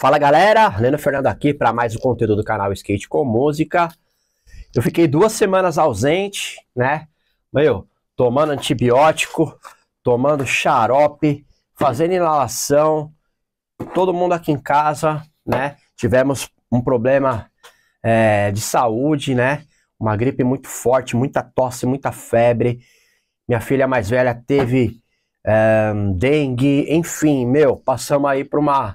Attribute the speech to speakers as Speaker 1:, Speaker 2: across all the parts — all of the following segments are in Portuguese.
Speaker 1: Fala galera, Leno Fernando aqui para mais um conteúdo do canal Skate com Música. Eu fiquei duas semanas ausente, né? Meu, tomando antibiótico, tomando xarope, fazendo inalação. Todo mundo aqui em casa, né? Tivemos um problema é, de saúde, né? Uma gripe muito forte, muita tosse, muita febre. Minha filha mais velha teve é, dengue, enfim, meu, passamos aí para uma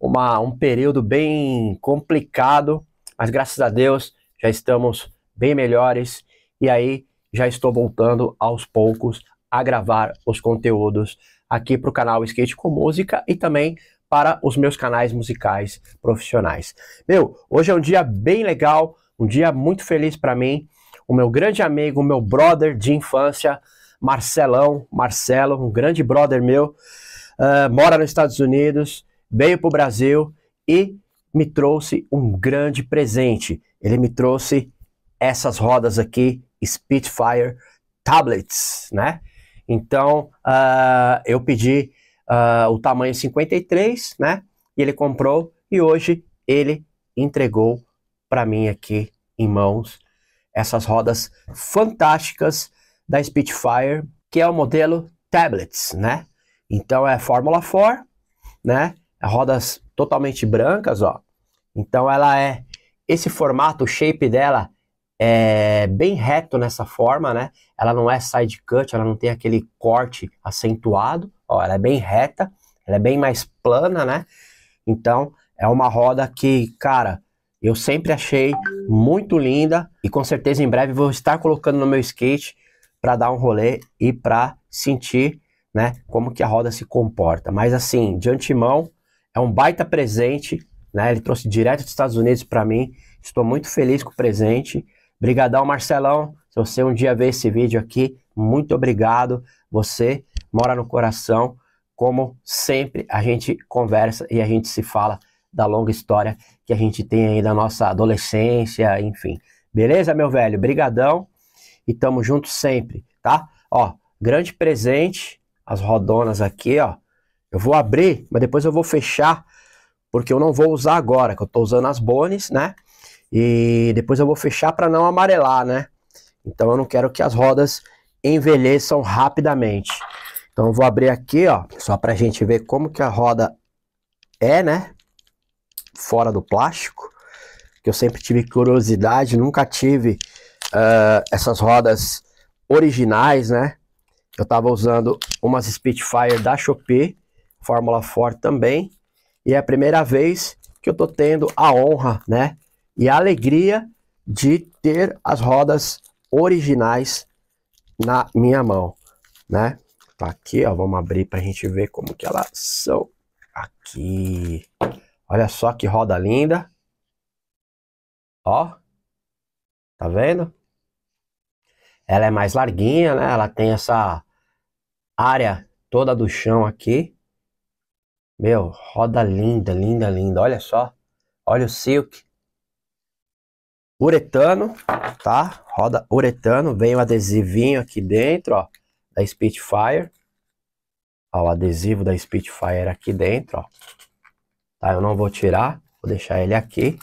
Speaker 1: uma, um período bem complicado, mas graças a Deus já estamos bem melhores e aí já estou voltando aos poucos a gravar os conteúdos aqui para o canal Skate com Música e também para os meus canais musicais profissionais. Meu, hoje é um dia bem legal, um dia muito feliz para mim. O meu grande amigo, meu brother de infância, Marcelão, Marcelo, um grande brother meu, uh, mora nos Estados Unidos veio para o Brasil e me trouxe um grande presente. Ele me trouxe essas rodas aqui, Spitfire Tablets, né? Então uh, eu pedi uh, o tamanho 53, né? E ele comprou e hoje ele entregou para mim aqui em mãos essas rodas fantásticas da Spitfire, que é o modelo Tablets, né? Então é Fórmula 4, né? rodas totalmente brancas, ó. Então ela é esse formato, o shape dela é bem reto nessa forma, né? Ela não é side cut, ela não tem aquele corte acentuado, ó, ela é bem reta, ela é bem mais plana, né? Então é uma roda que, cara, eu sempre achei muito linda e com certeza em breve vou estar colocando no meu skate para dar um rolê e para sentir, né, como que a roda se comporta. Mas assim, de antemão, é um baita presente, né? Ele trouxe direto dos Estados Unidos para mim. Estou muito feliz com o presente. Obrigadão, Marcelão. Se você um dia ver esse vídeo aqui, muito obrigado. Você mora no coração. Como sempre, a gente conversa e a gente se fala da longa história que a gente tem aí da nossa adolescência, enfim. Beleza, meu velho? Brigadão e tamo junto sempre, tá? Ó, grande presente, as rodonas aqui, ó. Eu vou abrir, mas depois eu vou fechar, porque eu não vou usar agora, que eu estou usando as bones, né? E depois eu vou fechar para não amarelar, né? Então eu não quero que as rodas envelheçam rapidamente. Então eu vou abrir aqui, ó, só pra gente ver como que a roda é, né? Fora do plástico. Que eu sempre tive curiosidade, nunca tive uh, essas rodas originais, né? Eu tava usando umas Spitfire da Chopin Fórmula Ford também. E é a primeira vez que eu estou tendo a honra, né? E a alegria de ter as rodas originais na minha mão, né? Tá aqui, ó, vamos abrir para a gente ver como que elas são. Aqui. Olha só que roda linda. Ó. Tá vendo? Ela é mais larguinha, né? Ela tem essa área toda do chão aqui. Meu, roda linda, linda, linda. Olha só. Olha o silk. Uretano, tá? Roda uretano. Vem o adesivinho aqui dentro, ó. Da Spitfire. Ó, o adesivo da Spitfire aqui dentro, ó. Tá? Eu não vou tirar. Vou deixar ele aqui.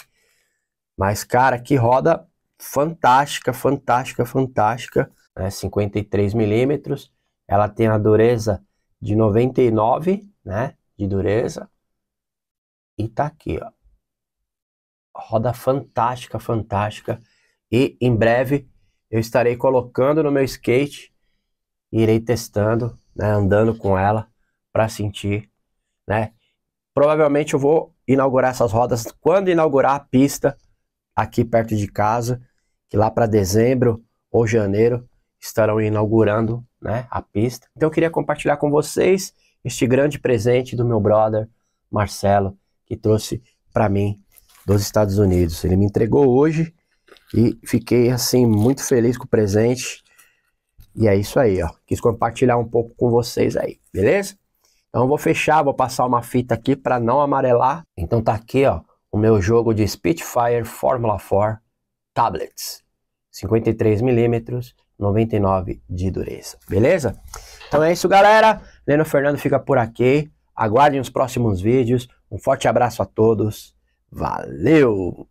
Speaker 1: Mas, cara, que roda fantástica, fantástica, fantástica. Né? 53 milímetros. Ela tem a dureza de 99, né? de dureza. E tá aqui, ó. Roda fantástica, fantástica. E em breve eu estarei colocando no meu skate e irei testando, né, andando com ela para sentir, né? Provavelmente eu vou inaugurar essas rodas quando inaugurar a pista aqui perto de casa, que lá para dezembro ou janeiro estarão inaugurando, né, a pista. Então eu queria compartilhar com vocês este grande presente do meu brother Marcelo, que trouxe para mim dos Estados Unidos. Ele me entregou hoje e fiquei assim muito feliz com o presente. E é isso aí, ó. Quis compartilhar um pouco com vocês aí, beleza? Então vou fechar, vou passar uma fita aqui para não amarelar. Então tá aqui, ó, o meu jogo de Spitfire Fórmula 4 Tablets. 53 milímetros, 99 de dureza, beleza? Então é isso, galera. Leno Fernando fica por aqui. Aguardem os próximos vídeos. Um forte abraço a todos. Valeu!